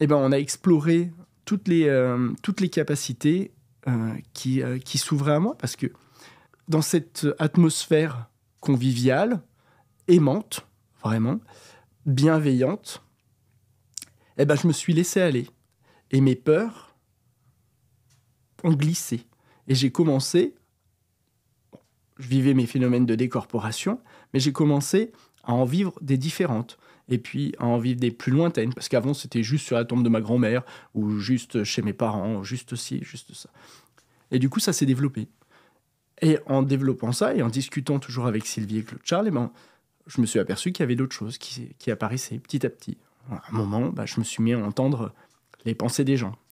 Eh ben, on a exploré toutes les, euh, toutes les capacités euh, euh, qui, s'ouvraient à moi, parce que dans cette atmosphère conviviale, aimante, vraiment, bienveillante, eh ben, je me suis laissé aller. Et mes peurs ont glissé. Et j'ai commencé, je vivais mes phénomènes de décorporation, mais j'ai commencé à en vivre des différentes et puis à en vivre des plus lointaines, parce qu'avant c'était juste sur la tombe de ma grand-mère, ou juste chez mes parents, juste ci, juste ça. Et du coup, ça s'est développé. Et en développant ça, et en discutant toujours avec Sylvie et Claude Charles, eh ben, je me suis aperçu qu'il y avait d'autres choses qui, qui, apparaissaient petit à petit. À un moment, bah, je me suis mis à entendre les pensées des gens.